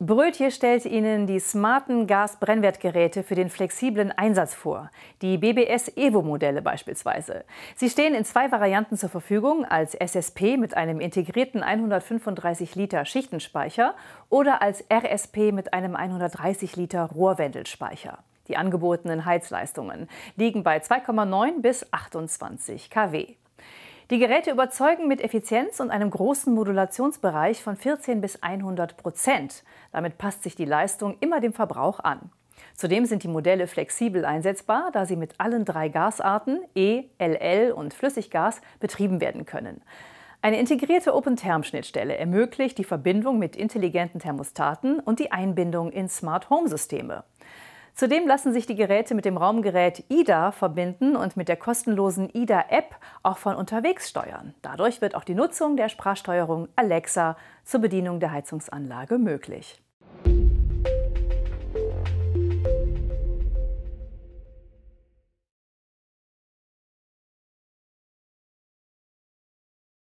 Brötje stellt Ihnen die smarten Gasbrennwertgeräte für den flexiblen Einsatz vor, die BBS Evo-Modelle beispielsweise. Sie stehen in zwei Varianten zur Verfügung, als SSP mit einem integrierten 135 Liter Schichtenspeicher oder als RSP mit einem 130 Liter Rohrwendelspeicher. Die angebotenen Heizleistungen liegen bei 2,9 bis 28 kW. Die Geräte überzeugen mit Effizienz und einem großen Modulationsbereich von 14 bis 100 Prozent. Damit passt sich die Leistung immer dem Verbrauch an. Zudem sind die Modelle flexibel einsetzbar, da sie mit allen drei Gasarten E, LL und Flüssiggas betrieben werden können. Eine integrierte open term schnittstelle ermöglicht die Verbindung mit intelligenten Thermostaten und die Einbindung in Smart-Home-Systeme. Zudem lassen sich die Geräte mit dem Raumgerät IDA verbinden und mit der kostenlosen IDA-App auch von unterwegs steuern. Dadurch wird auch die Nutzung der Sprachsteuerung Alexa zur Bedienung der Heizungsanlage möglich.